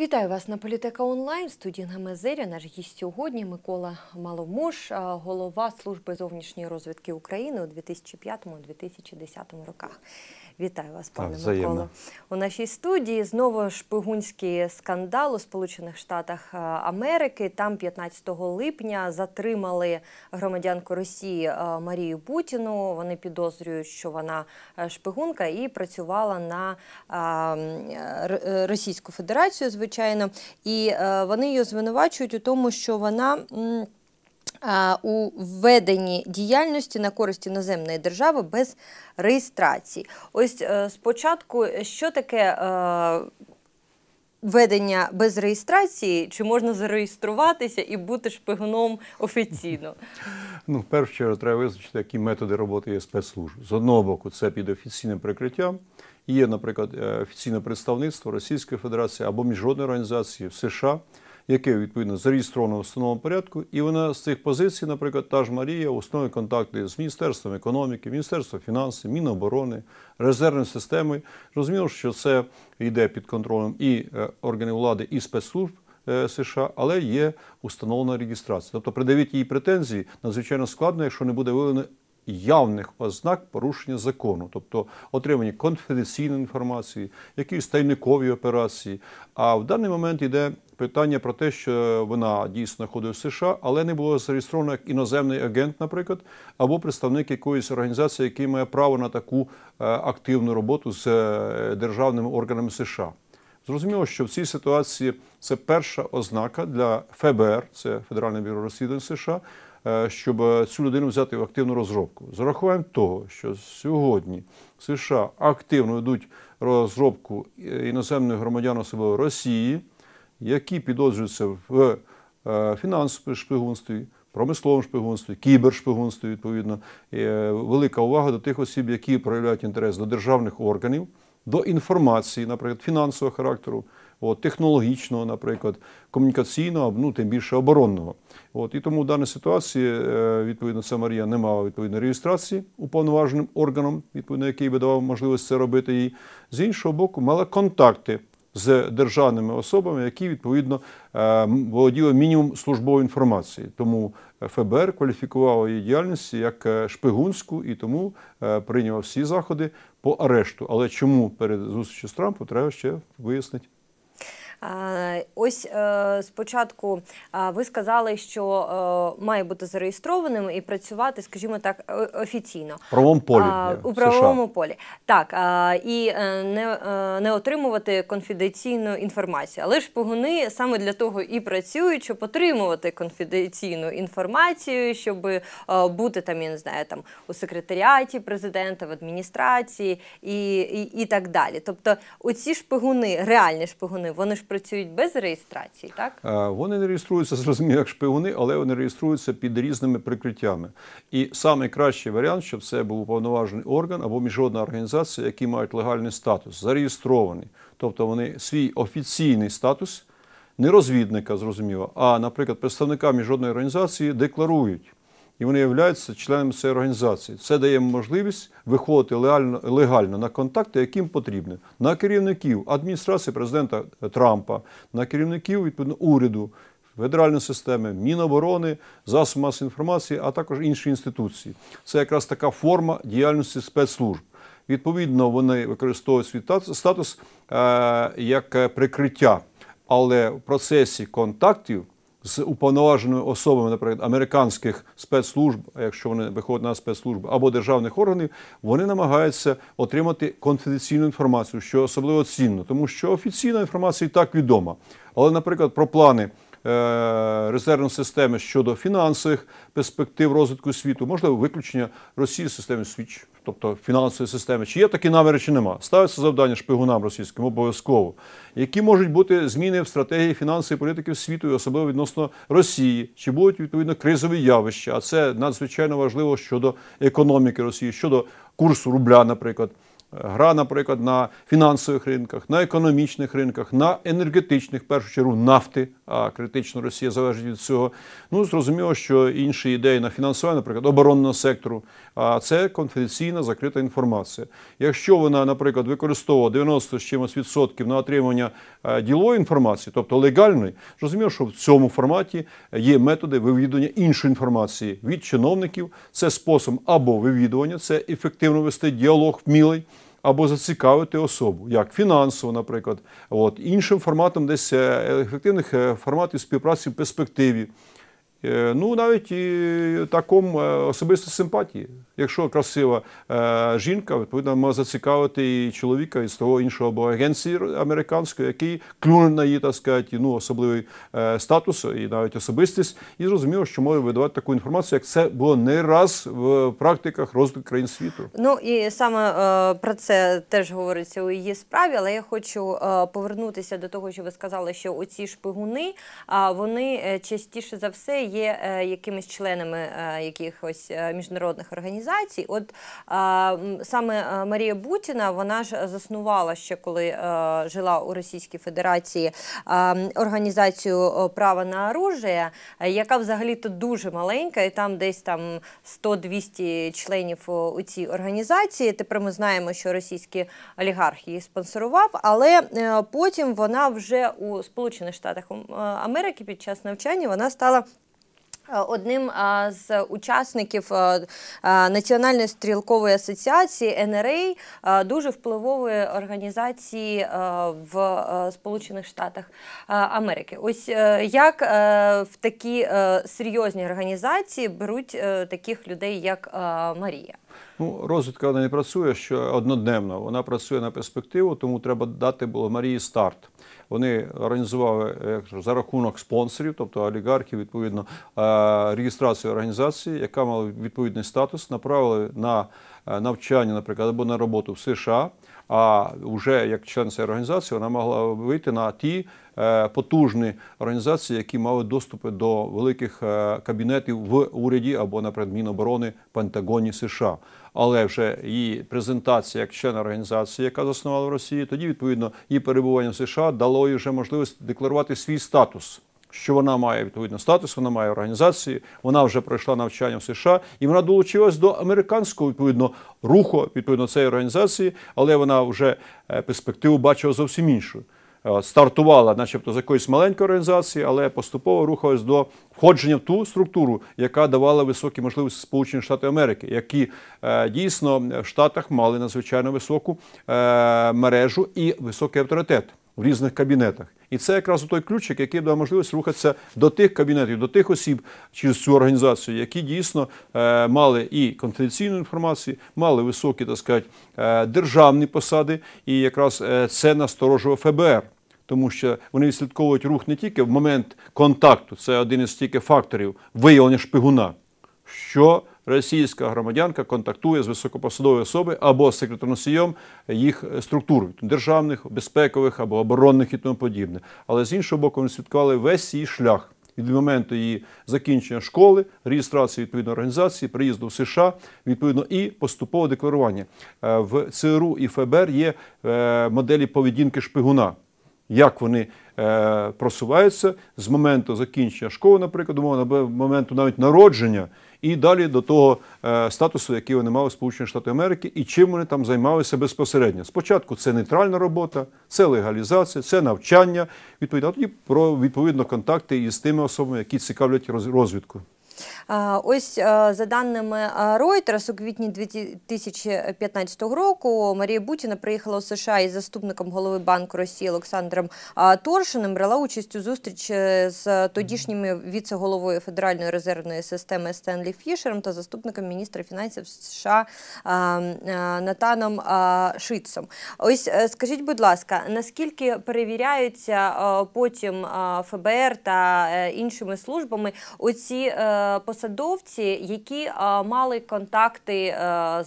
Вітаю вас на політека онлайн. Студія Гамезеря. Наш гість сьогодні Микола Маломуш, голова служби зовнішньої розвідки України у 2005-2010 роках. Вітаю вас, пане так, Миколо. У нашій студії знову шпигунський скандал у Сполучених Штатах е, Америки. Там 15 липня затримали громадянку Росії е, Марію Путіну. Вони підозрюють, що вона е, шпигунка і працювала на Російську Федерацію, звичайно, і вони її звинувачують у тому, що вона у веденні діяльності на користь іноземної держави без реєстрації. Ось е, спочатку, що таке е, ведення без реєстрації, чи можна зареєструватися і бути шпигуном офіційно? Ну, в першу чергу, треба визначити, які методи роботи є спецслужб. З одного боку, це під офіційним прикриттям. Є, наприклад, е, офіційне представництво Російської Федерації або міжнародної організації в США яке відповідно зареєстровано в установному порядку, і вона з цих позицій, наприклад, та ж Марія, основні контакти з міністерством економіки, міністерством фінансів, міноборони, резервною системою. Розуміло, що це йде під контролем і е, органів влади, і спецслужб. Е, США, але є установлена реєстрація. Тобто придавіть її претензії надзвичайно складно, якщо не буде виявлено явних ознак порушення закону, тобто отримання конфіденційної інформації, якісь тайникові операції. А в даний момент йде питання про те, що вона дійсно ходить в США, але не було зареєстровано як іноземний агент, наприклад, або представник якоїсь організації, який має право на таку е, активну роботу з е, державними органами США. Зрозуміло, що в цій ситуації це перша ознака для ФБР, це Федеральне бюро розслідувань США, е, щоб цю людину взяти в активну розробку. З урахуванням того, що сьогодні США активно ведуть розробку іноземних громадян, особливо Росії які підозрюються в е, е, фінансовому шпигунстві, промисловому шпигунстві, кібершпигунстві, відповідно, е, велика увага до тих осіб, які проявляють інтерес до державних органів, до інформації, наприклад, фінансового характеру. От, технологічного, наприклад, комунікаційного, ну тим більше оборонного. От, І тому в даній ситуації, відповідно, ця Марія не мала відповідної реєстрації уповноваженим органом, відповідно, який би давав можливість це робити їй. З іншого боку, мала контакти з державними особами, які відповідно е, володіли мінімум службової інформації. Тому е, ФБР кваліфікувало її діяльність як е, шпигунську і тому прийняв всі заходи по арешту. Але чому перед зустрічю з Трампом треба ще вияснити? Ось е, спочатку ви сказали, що е, має бути зареєстрованим і працювати, скажімо так, офіційно В правовому полі у правовому США. полі, так і е, не не отримувати конфіденційну інформацію, але ж погони саме для того і працюють, щоб отримувати конфіденційну інформацію, щоб бути там, я не знаю, там у секретаріаті президента, в адміністрації і, і, і так далі. Тобто, оці шпигуни, реальні шпигуни, вони ж працюють без реєстрації, так? Е, вони не реєструються зрозуміло, як шпигуни, але вони реєструються під різними прикриттями. І найкращий варіант, щоб це був уповноважений орган або міжнародна організація, які мають легальний статус, зареєстрований. Тобто вони свій офіційний статус, не розвідника, зрозуміло, а, наприклад, представника міжнародної організації декларують і вони являються членами цієї організації. Це дає можливість виходити легально, легально на контакти, яким потрібно. На керівників адміністрації президента Трампа, на керівників відповідно уряду, федеральної системи, Міноборони, засоб масової інформації, а також інші інституції. Це якраз така форма діяльності спецслужб. Відповідно, вони використовують свій статус е, як прикриття, але в процесі контактів з уповноваженими особами, наприклад, американських спецслужб, якщо вони виходять на спецслужби або державних органів, вони намагаються отримати конфіденційну інформацію, що особливо цінно, тому що офіційна інформація і так відома. Але, наприклад, про плани. Е, резервної системи щодо фінансових перспектив розвитку світу, можливо, виключення Росії з системи свіч, тобто фінансової системи. Чи є такі наміри, чи нема? Ставиться завдання шпигунам російським обов'язково, які можуть бути зміни в стратегії фінансової політики світу, і особливо відносно Росії, чи будуть відповідно кризові явища? А це надзвичайно важливо щодо економіки Росії, щодо курсу рубля, наприклад. Гра, наприклад, на фінансових ринках, на економічних ринках, на енергетичних, в першу чергу, нафти, а критично Росія залежить від цього. Ну, зрозуміло, що інші ідеї на фінансування, наприклад, оборонного сектору, а це конфіденційна закрита інформація. Якщо вона, наприклад, використовувала 90 з чимось відсотків на отримання е, ділової інформації, тобто легальної, зрозуміло, що в цьому форматі є методи вивідування іншої інформації від чиновників. Це спосіб або вивідування, це ефективно вести діалог вмілий або зацікавити особу, як фінансово, наприклад, от, іншим форматом десь е, ефективних е, форматів співпраці в перспективі. Е, ну, навіть і такому особисто симпатії. Якщо красива е, жінка, відповідно може зацікавити і чоловіка із того іншого або агенції американської, який клюне на її так сказати, ну особливий е, статус і навіть особистість, і зрозуміло, що може видавати таку інформацію, як це було не раз в практиках розвитку країн світу. Ну і саме е, про це теж говориться у її справі, але я хочу е, повернутися до того, що ви сказали, що оці шпигуни, а е, вони е, частіше за все є е, якимись членами е, якихось е, міжнародних організацій організацій. От саме е, Марія Бутіна вона ж заснувала ще коли е, жила у Російській Федерації е, організацію права на оружие, яка взагалі-то дуже маленька, і там десь там 100-200 членів у цій організації. Тепер ми знаємо, що російський олігарх її спонсорував, але потім вона вже у Сполучених Штатах Америки під час навчання вона стала. Е, одним е, з учасників е, Національної стрілкової асоціації НРА дуже впливової організації в Сполучених Штатах Америки. Ось як в такі серйозні організації беруть таких людей, як Марія. Ну, розвідка вона не працює що однодневно. Вона працює на перспективу, тому треба дати було Марії старт. Вони організували е, за рахунок спонсорів, тобто олігархів, відповідно е, реєстрацію організації, яка мала відповідний статус, направили на е, навчання, наприклад, або на роботу в США. А вже як член цієї організації вона могла вийти на ті. Е, потужні організації, які мали доступи до великих е, кабінетів в уряді або, наприклад, Міноборони Пентагоні США. Але вже її презентація як члена організації, яка заснувала в Росії, тоді відповідно її перебування в США дало їй вже можливість декларувати свій статус. Що вона має відповідно статус, вона має організації, вона вже пройшла навчання в США, і вона долучилась до американського відповідно руху відповідно цієї організації, але вона вже е, перспективу бачила зовсім іншу. Е, стартувала, начебто, з якоїсь маленької організації, але поступово рухалась до входження в ту структуру, яка давала високі можливості Сполучені Штати Америки, які е, дійсно в Штатах мали надзвичайно високу е, мережу і високий авторитет в різних кабінетах. І це якраз той ключик, який дає можливість рухатися до тих кабінетів, до тих осіб через цю організацію, які дійсно е, мали і конфіденційну інформацію, мали високі так сказати, е, державні посади, і якраз е, це насторожує ФБР. Тому що вони відслідковують рух не тільки в момент контакту, це один із тільки факторів виявлення шпигуна, що російська громадянка контактує з високопосадовою особи або з секретарносієм їх структур державних, безпекових або оборонних і тому подібне. Але з іншого боку, ми свідкували весь її шлях. Від моменту її закінчення школи, реєстрації відповідної організації, приїзду в США, відповідно, і поступове декларування е, в ЦРУ і ФБР є е, моделі поведінки шпигуна, як вони е, просуваються з моменту закінчення школи, наприклад, або моменту навіть народження і далі до того е, статусу, який вони мали Сполучені Штати Америки, і чим вони там займалися безпосередньо. Спочатку це нейтральна робота, це легалізація, це навчання. Відповідно, тоді про відповідно контакти із тими особами, які цікавлять розвідку. Ось за даними Reuters, у квітні 2015 року Марія Бутіна приїхала у США із заступником голови банку Росії Олександром Торшиним, брала участь у зустріч з тодішніми віце-головою Федеральної резервної системи Стенлі Фішером та заступником міністра фінансів США Натаном Шитцем. Ось е, скажіть, будь ласка, наскільки перевіряються е, потім ФБР та е, іншими службами оці? посадовці, які мали контакти е,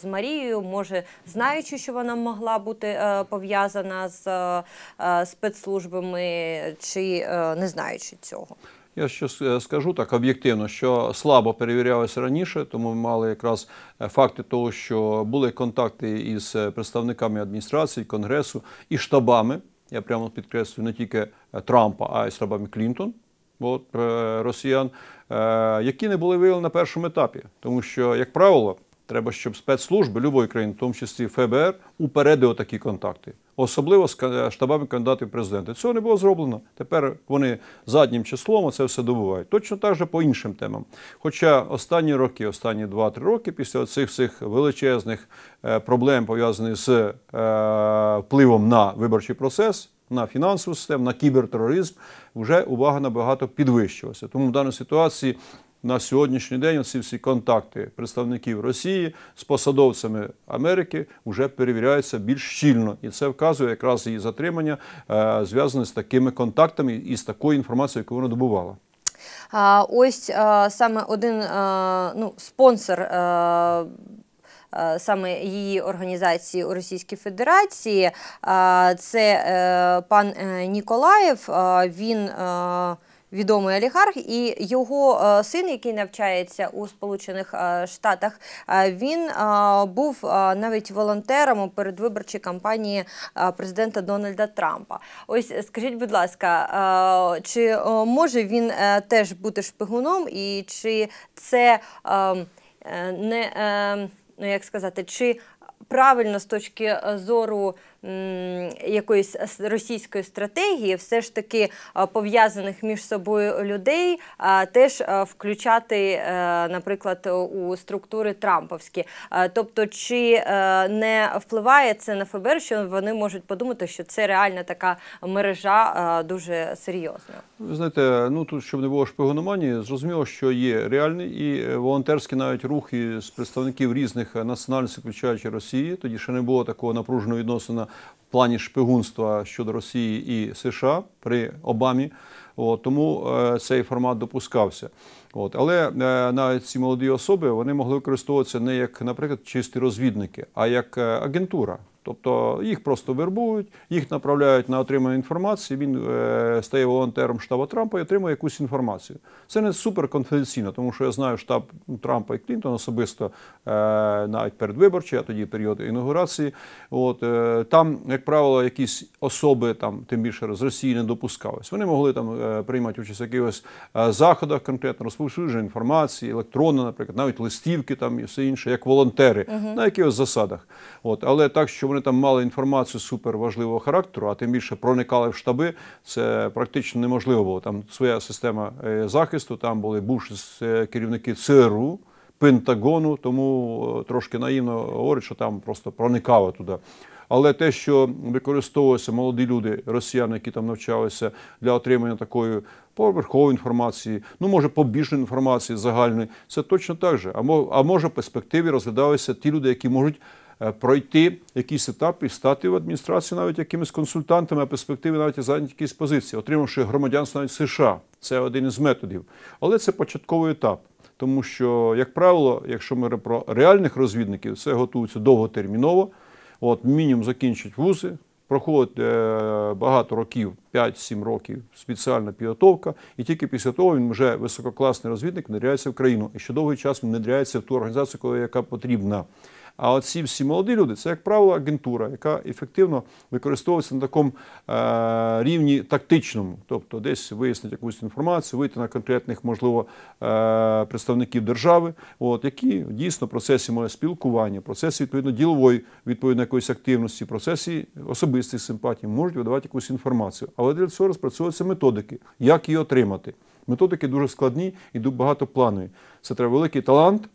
з Марією, може знаючи, що вона могла бути е, пов'язана з е, спецслужбами, чи не знаючи цього. Я ще скажу так об'єктивно, що слабо перевірялося раніше, тому ми мали якраз факти того, що були контакти із представниками адміністрації, конгресу і штабами. Я прямо підкреслюю не тільки Трампа, а й штабами Клінтон от, е, росіян, е, які не були виявлені на першому етапі, тому що, як правило, треба, щоб спецслужби любої країни, в тому числі ФБР, упередили такі контакти, особливо з е, штабами кандидатів президента. Цього не було зроблено. Тепер вони заднім числом це все добувають. Точно так же по іншим темам. Хоча останні роки, останні 2-3 роки, після цих всіх величезних проблем пов'язаних з впливом на виборчий процес на фінансову систему, на кібертероризм, вже увага набагато підвищилася. Тому в даній ситуації. На сьогоднішній день оці всі контакти представників Росії з посадовцями Америки вже перевіряються більш щільно, і це вказує якраз її затримання, е, зв'язане з такими контактами і з такою інформацією, яку вона добувала. Ось е, саме один е, ну, спонсор Е, саме її організації у Російській Федерації. Е, це е, пан Ніколаєв. Він Відомий олігарх і його син, який навчається у Сполучених Штатах, він був навіть волонтером у передвиборчій кампанії президента Дональда Трампа. Ось скажіть, будь ласка, чи може він теж бути шпигуном, і чи це не ну як сказати, чи правильно з точки зору якоїсь російської стратегії, все ж таки е, пов'язаних між собою людей, е, теж е, включати, наприклад, у структури Трамповські. Тобто, чи не впливає це на ФБР, що вони можуть подумати, що це реальна така мережа дуже серйозна? Ви знаєте, ну тут щоб не було шпигономанії, зрозуміло, що є реальний і волонтерські навіть рухи з представників різних національностей, включаючи Росії, тоді ще не було такого напруженого відносина в плані шпигунства щодо Росії і США при Обамі. От, Тому е, цей формат допускався. От, Але е, навіть ці молоді особи вони могли використовуватися не як, наприклад, чисті розвідники, а як е, агентура. Тобто їх просто вербують, їх направляють на отримання інформації. Він е, стає волонтером штабу Трампа і отримує якусь інформацію. Це не суперконфіденційно, тому що я знаю штаб Трампа і Клінтон особисто е, навіть передвиборчий, а тоді період інаугурації. От е, там, як правило, якісь особи там, тим більше з Росії не допускались. Вони могли там е, приймати участь в якихось е, заходах, конкретно розповсюдження інформації, електронно, наприклад, навіть листівки там і все інше, як волонтери, uh на якихось засадах. От але так, що вони там мали інформацію суперважливого характеру, а тим більше проникали в штаби, це практично неможливо було. Там своя система е, захисту, там були бувші е, керівники ЦРУ. Пентагону, тому е, трошки наївно говорить, що там просто проникало туди. Але те, що використовувалися молоді люди, росіяни, які там навчалися для отримання такої поверхової інформації, ну може побіжної інформації загальної, це точно так же. А може в перспективі розглядалися ті люди, які можуть Е, пройти якийсь етап і стати в адміністрації, навіть якимись консультантами, а перспективи навіть і зайняти якісь позиції, отримавши громадянство навіть США. Це один із методів. Але це початковий етап. Тому що, як правило, якщо ми про реальних розвідників, це готується довготерміново. От мінімум закінчить вузи, проходить е, багато років, 5-7 років, спеціальна підготовка, і тільки після того він вже висококласний розвідник внедряється в країну. І ще довгий час він внедряється в ту організацію, яка потрібна. А от ці всі молоді люди це, як правило, агентура, яка ефективно використовується на такому е, рівні тактичному, тобто десь вияснити якусь інформацію, вийти на конкретних, можливо, е, представників держави, от, які дійсно в процесі моє спілкування, в процесі відповідно ділової відповідно якоїсь активності, в процесі особистих симпатій можуть видавати якусь інформацію. Але для цього розпрацьовуються методики, як її отримати. Методики дуже складні і багатопланові. Це треба великий талант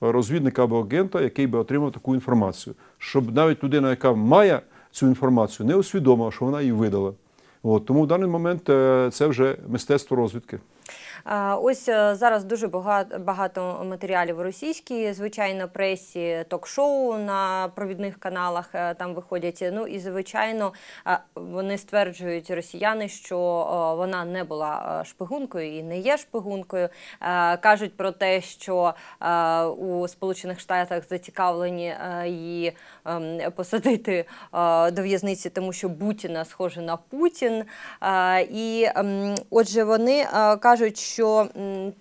розвідника або агента, який би отримав таку інформацію, щоб навіть людина, яка має цю інформацію, не усвідомила, що вона її видала. От, Тому в даний момент е, це вже мистецтво розвідки. Ось е, зараз дуже багато матеріалів російській, звичайно, пресі, ток-шоу на провідних каналах е, там виходять. Ну і звичайно, е, вони стверджують росіяни, що вона не була шпигункою і не є шпигункою. Кажуть про те, що у Сполучених Штатах зацікавлені її ем, посадити до в'язниці, тому що Бутіна схоже на Путін. І ем, отже, вони кажуть кажуть, що е,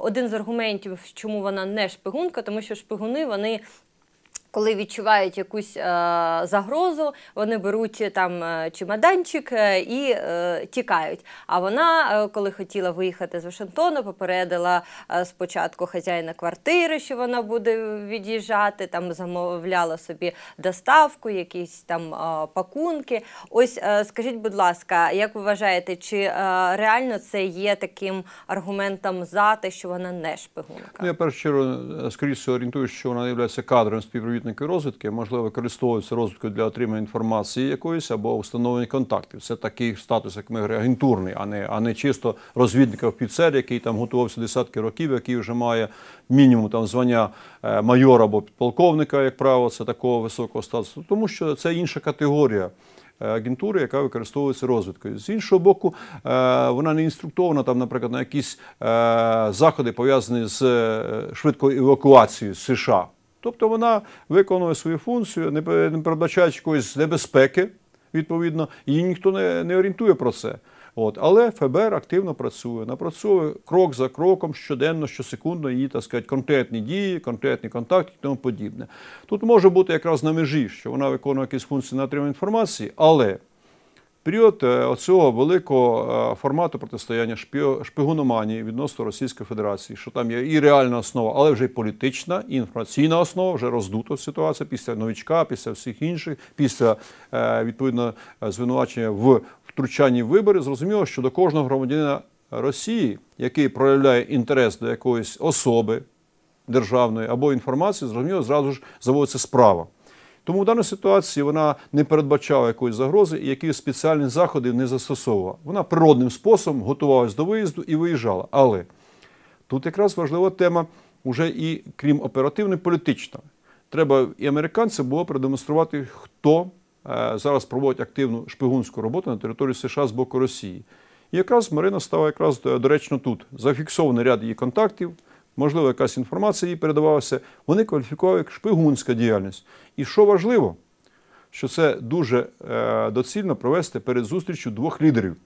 один з аргументів, чому вона не шпигунка, тому що шпигуни вони коли відчувають якусь е, загрозу, вони беруть е, там е, чемоданчик е, і е, тікають. А вона, коли хотіла виїхати з Вашингтону, попередила спочатку хазяїна квартири, що вона буде від'їжджати, там замовляла собі доставку, якісь там е, пакунки. Ось скажіть, будь ласка, як ви вважаєте, чи реально це є таким аргументом за те, що вона не шпигунка? Ну, Я першу чергу скоріше орієнтуюся, що вона є кадром співробітника супутники розвідки, можливо, використовуються розвідкою для отримання інформації якоїсь або встановлення контактів. Це такий статус, як ми говоримо, агентурний, а не а не чисто розвідника офіцер, який там готувався десятки років, який вже має мінімум там звання е, майора або підполковника, як правило, це такого високого статусу, тому що це інша категорія. Е, агентури, яка використовується розвідкою. З іншого боку, е, вона не інструктована, там, наприклад, на якісь заходи пов'язані з швидкою евакуацією США. Тобто вона виконує свою функцію, не передбачаючи якоїсь небезпеки, відповідно, її ніхто не, не орієнтує про це. От. Але ФБР активно працює, напрацьовує крок за кроком, щоденно, щосекундно її так сказати, конкретні дії, конкретні контакти і тому подібне. Тут може бути якраз на межі, що вона виконує якісь функції на отримання інформації, але період е, оцього великого е, формату протистояння шпигуноманії відносно Російської Федерації, що там є і реальна основа, але вже й політична, і інформаційна основа, вже роздута ситуація після новичка, після всіх інших, після е, відповідно звинувачення в втручанні в вибори. Зрозуміло, що до кожного громадянина Росії, який проявляє інтерес до якоїсь особи державної або інформації, зрозуміло, зразу ж заводиться справа. Тому в даній ситуації вона не передбачала якоїсь загрози і якихось спеціальних заходів не застосовувала. Вона природним способом готувалась до виїзду і виїжджала. Але тут якраз важлива тема вже і крім оперативної, політична. Треба і американцям було продемонструвати, хто е, зараз проводить активну шпигунську роботу на території США з боку Росії. І якраз Марина стала якраз е, доречно тут. Зафіксований ряд її контактів можливо, якась інформація їй передавалася, вони кваліфікували як шпигунська діяльність. І що важливо, що це дуже е, доцільно провести перед зустрічю двох лідерів.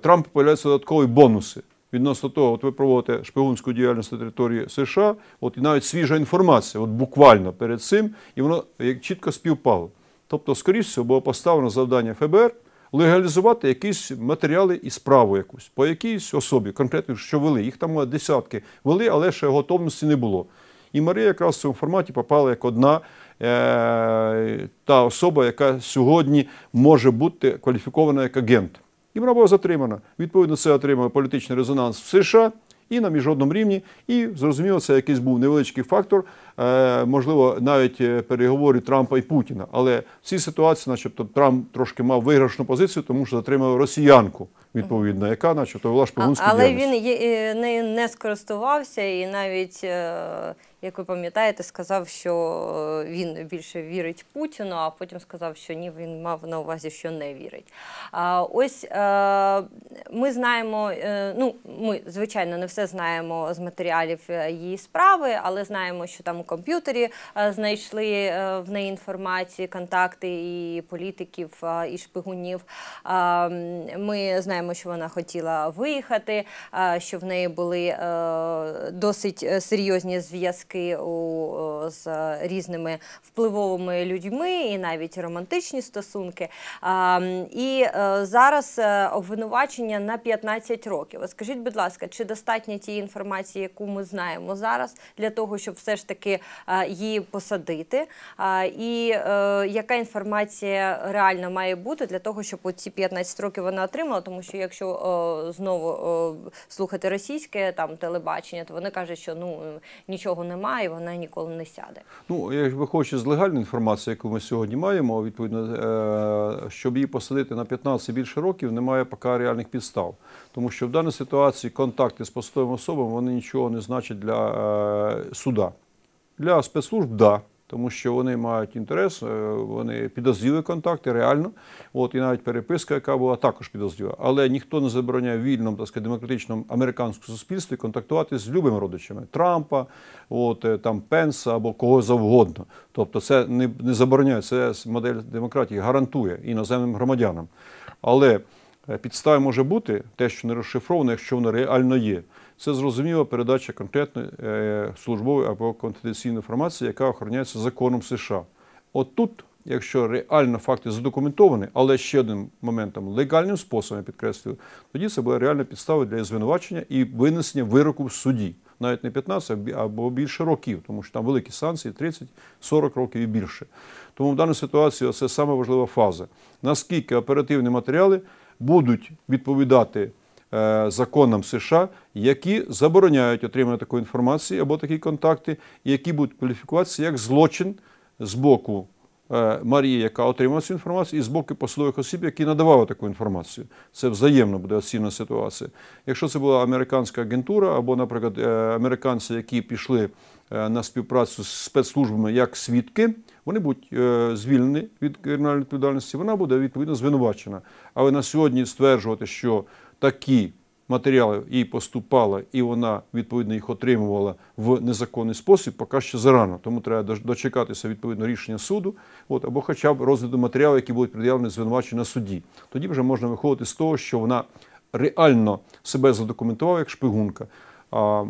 Трамп появляються додаткові бонуси. Відносно того, от ви проводите шпигунську діяльність на території США, от і навіть свіжа інформація, от буквально перед цим, і воно як чітко співпало. Тобто, скоріш всього, було поставлено завдання ФБР легалізувати якісь матеріали і справу якусь по якійсь особі, конкретно що вели. Їх там десятки вели, але ще готовності не було. І Марія якраз в цьому форматі попала як одна е- та особа, яка сьогодні може бути кваліфікована як агент. І вона була затримана. Відповідно, це отримав політичний резонанс в США і на міжнародному рівні. І зрозуміло, це якийсь був невеличкий фактор, е, можливо, навіть е, переговори Трампа і Путіна. Але в цій ситуації, начебто, Трамп трошки мав виграшну позицію, тому що затримав росіянку. Відповідно, яка, начебто, вела шпигунську Але він е, не скористувався і навіть як ви пам'ятаєте, сказав, що е, він більше вірить Путіну, а потім сказав, що ні, він мав на увазі, що не вірить. А ось е, ми знаємо, е, ну ми звичайно не все знаємо з матеріалів її справи, але знаємо, що там у комп'ютері знайшли в неї інформації, контакти і політиків, і шпигунів. Ми знаємо, що вона хотіла виїхати, що в неї були досить серйозні зв'язки зв'язки у, з різними впливовими людьми, і навіть романтичні стосунки. А, І е, зараз е, обвинувачення на 15 років. Скажіть, будь ласка, чи достатньо тієї інформації, яку ми знаємо зараз, для того, щоб все ж таки е, її посадити? І яка інформація реально має бути для того, щоб ці 15 років вона отримала? Тому що якщо знову слухати російське там телебачення, то вони кажуть, що ну нічого немає немає, вона ніколи не сяде. Ну я виходячи з легальної інформації, яку ми сьогодні маємо, відповідно, е, щоб її посадити на 15 більше років, немає поки реальних підстав, тому що в даній ситуації контакти з посадовими особами вони нічого не значать для е, суда. Для спецслужб, так тому що вони мають інтерес, е, вони підозріли контакти, реально. От і навіть переписка, яка була також підозріла. Але ніхто не забороняє вільному так сказати, демократичному американському суспільстві контактувати з любими родичами Трампа, от е, там Пенса або кого завгодно. Тобто, це не не забороняє це модель демократії, гарантує іноземним громадянам. Але е, підстави може бути те, що не розшифровано, якщо воно реально є. Це зрозуміла передача конкретної е, службової або конфіденційної інформації, яка охороняється законом США. От тут, якщо реально факти задокументовані, але ще одним моментом легальним способом я підкреслюю, тоді це буде реальна підстава для звинувачення і винесення вироку в суді. Навіть не 15 або більше років, тому що там великі санкції 30-40 років і більше. Тому в даній ситуації це саме важлива фаза. Наскільки оперативні матеріали будуть відповідати Е, законам США, які забороняють отримання такої інформації або такі контакти, які будуть кваліфікуватися як злочин з боку. Е, Марії, яка отримала цю інформацію, і з боку посадових осіб, які надавали таку інформацію. Це взаємно буде оцінна ситуація. Якщо це була американська агентура, або, наприклад, е, американці, які пішли на співпрацю з спецслужбами як свідки, вони будуть звільнені від кримінальної відповідальності, вона буде відповідно звинувачена. Але на сьогодні стверджувати, що такі матеріали їй поступали, і вона відповідно їх отримувала в незаконний спосіб, поки що зарано. Тому треба дочекатися відповідно рішення суду, от або хоча б розгляду матеріалів, які будуть пред'явлені звинувачені на суді. Тоді вже можна виходити з того, що вона реально себе задокументувала як шпигунка. А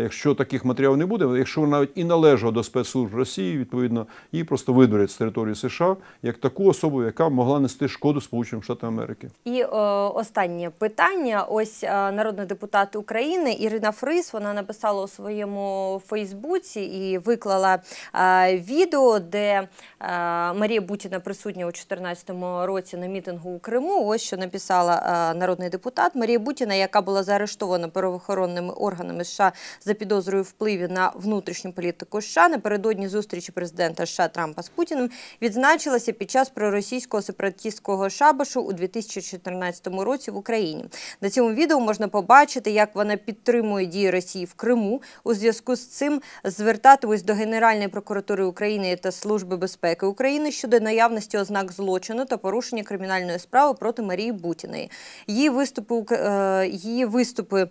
якщо таких матеріалів не буде, якщо вона навіть і належала до спецслужб Росії, відповідно її просто видурять з території США як таку особу, яка могла нести шкоду Сполученим Штатам Америки. І о, е, останнє питання: ось е, народний депутат України Ірина Фрис. Вона написала у своєму Фейсбуці і виклала а, е, відео, де а, Марія Бутіна присутня у 2014 році на мітингу у Криму. Ось що написала а, народний депутат Марія Бутіна, яка була заарештована правоохоронними органами органами США за підозрою впливів на внутрішню політику США напередодні зустрічі президента США Трампа з Путіним відзначилася під час проросійського сепаратістського шабашу у 2014 році в Україні. На цьому відео можна побачити, як вона підтримує дії Росії в Криму. У зв'язку з цим звертатимусь до Генеральної прокуратури України та Служби безпеки України щодо наявності ознак злочину та порушення кримінальної справи проти Марії Бутіної. Її виступи е, її виступи е,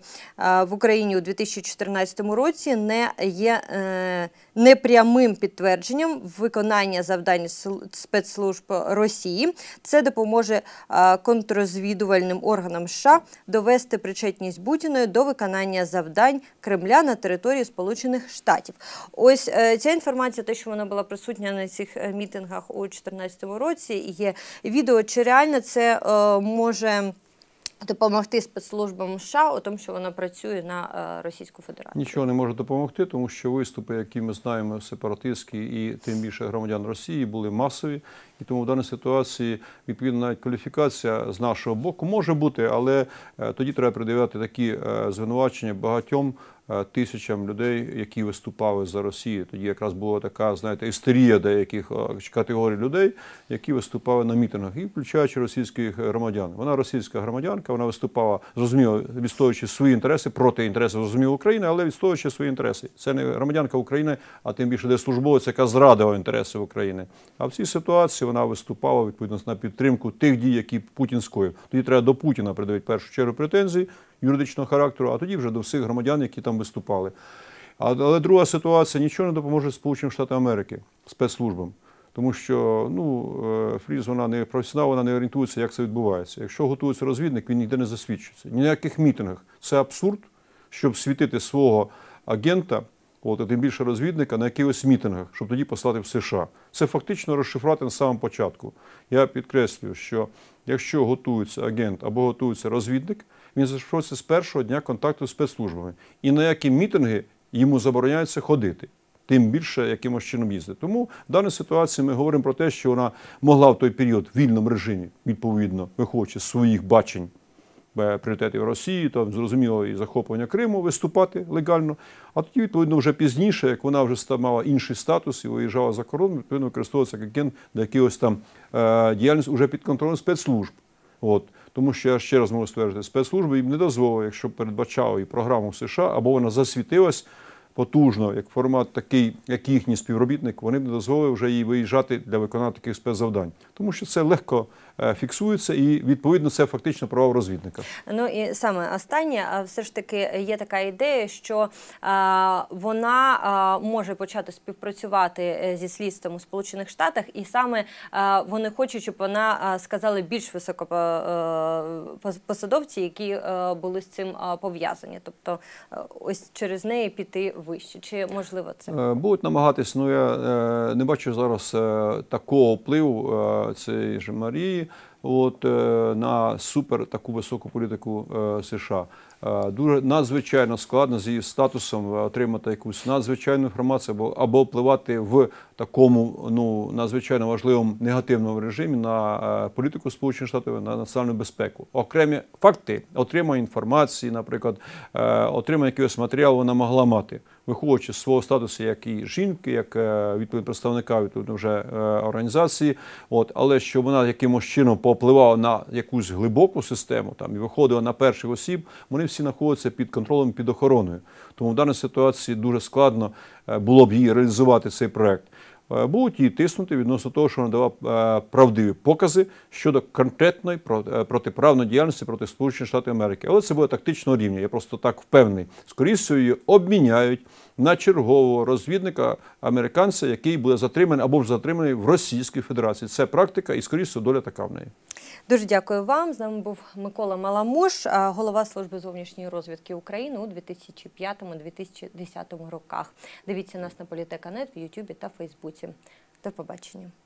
в Україні у 2014 році не є е, непрямим підтвердженням виконання завдань спецслужб Росії. Це допоможе е, контрозвідувальним органам США довести причетність Путіної до виконання завдань Кремля на території Сполучених Штатів. Ось е, ця інформація, те, що вона була присутня на цих мітингах у 2014 році, є відео. Чи реально це може? допомогти спецслужбам США у тому, що вона працює на е, Російську Федерацію? Нічого не може допомогти, тому що виступи, які ми знаємо, сепаратистські і тим більше громадян Росії, були масові. І тому в даній ситуації відповідна кваліфікація з нашого боку може бути, але е, тоді треба придивляти такі е, звинувачення багатьом Е, тисячам людей, які виступали за Росію. Тоді якраз була така, знаєте, істерія деяких е, категорій людей, які виступали на мітингах, і включаючи російських громадян. Вона російська громадянка, вона виступала зрозуміло, відстоюючи свої інтереси проти інтересів зрозуміло України, але відстоюючи свої інтереси. Це не громадянка України, а тим більше де службовець, яка зрадила інтереси України. А в цій ситуації вона виступала відповідно на підтримку тих дій, які Путін скоїв. Тоді треба до Путіна придавити першу чергу претензії юридичного характеру, а тоді вже до всіх громадян, які там виступали. Але друга ситуація нічого не допоможе Сполученим Штатам Америки, спецслужбам. Тому що ну, е, Фріз вона не професіонал, вона не орієнтується, як це відбувається. Якщо готується розвідник, він ніде не засвідчиться. Ні на яких мітингах. Це абсурд, щоб світити свого агента, от, тим більше розвідника, на якихось мітингах, щоб тоді послати в США. Це фактично розшифрати на самому початку. Я підкреслюю, що якщо готується агент або готується розвідник, він зайшовся з першого дня контакту з спецслужбами. І на які мітинги йому забороняється ходити, тим більше якимось чином їздити. Тому в даній ситуації ми говоримо про те, що вона могла в той період в вільному режимі, відповідно, виходячи з своїх бачень е, пріоритетів Росії, там зрозуміло і захоплення Криму виступати легально. А тоді, відповідно, вже пізніше, як вона вже мала інший статус і виїжджала за кордон, відповідно використовувався як агент для якогось там е діяльності вже під контролем спецслужб. От. Тому що я ще раз можу стверджувати, спецслужби їм не дозволили, якщо передбачали і програму США, або вона засвітилась потужно, як формат такий, як їхній співробітник, вони не дозволили вже їй виїжджати для виконання таких спецзавдань, тому що це легко. Е, Фіксується і відповідно це фактично право розвідника. Ну і саме останнє, все ж таки є така ідея, що е, вона е, може почати співпрацювати зі слідством у Сполучених Штатах, і саме вони хочуть, щоб вона сказали більш високопосадовці, які були з цим пов'язані, тобто ось через неї піти вище. Чи можливо це будуть намагатись? Ну я не бачу зараз такого впливу цієї ж Марії от е, на супер таку високу політику е, США. Е, дуже надзвичайно складно з її статусом е, отримати якусь надзвичайну інформацію або або впливати в такому ну надзвичайно важливому негативному режимі на е, політику Сполучених Штатів на національну безпеку. Окремі факти отримання інформації, наприклад, отримання якогось матеріалу вона могла мати, виходячи з свого статусу, як і жінки, як відповідь представника відповідно вже організації. От але щоб вона якимось чином попливала на якусь глибоку систему, там і виходила на перших осіб, вони всі знаходяться під контролем, під охороною. Тому в даній ситуації дуже складно е, було б їй реалізувати цей проект. Е, будуть її тиснути відносно того, що вона надавав е, правдиві покази щодо конкретної протиправної діяльності проти Сполучених Штатів Америки. Але це буде тактичного рівня. Я просто так впевнений. Скоріше її обміняють на чергового розвідника американця, який буде затриманий або вже затриманий в Російській Федерації. Це практика і скоріше доля така в неї. Дуже дякую вам. З нами був Микола Маламуш, голова служби зовнішньої розвідки України у 2005-2010 роках. Дивіться нас на політека.нет в Ютубі та Фейсбуці. До побачення.